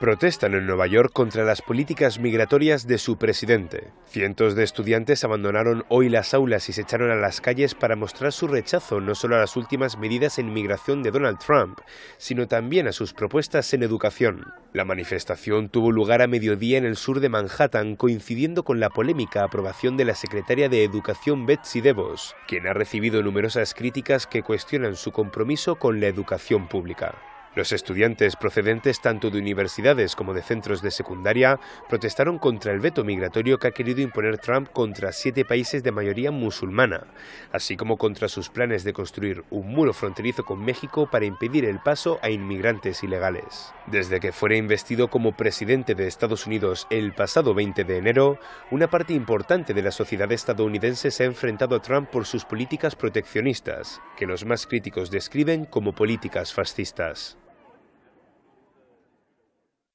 Protestan en Nueva York contra las políticas migratorias de su presidente. Cientos de estudiantes abandonaron hoy las aulas y se echaron a las calles para mostrar su rechazo no solo a las últimas medidas en migración de Donald Trump, sino también a sus propuestas en educación. La manifestación tuvo lugar a mediodía en el sur de Manhattan, coincidiendo con la polémica aprobación de la secretaria de Educación Betsy DeVos, quien ha recibido numerosas críticas que cuestionan su compromiso con la educación pública. Los estudiantes procedentes tanto de universidades como de centros de secundaria protestaron contra el veto migratorio que ha querido imponer Trump contra siete países de mayoría musulmana, así como contra sus planes de construir un muro fronterizo con México para impedir el paso a inmigrantes ilegales. Desde que fuera investido como presidente de Estados Unidos el pasado 20 de enero, una parte importante de la sociedad estadounidense se ha enfrentado a Trump por sus políticas proteccionistas, que los más críticos describen como políticas fascistas.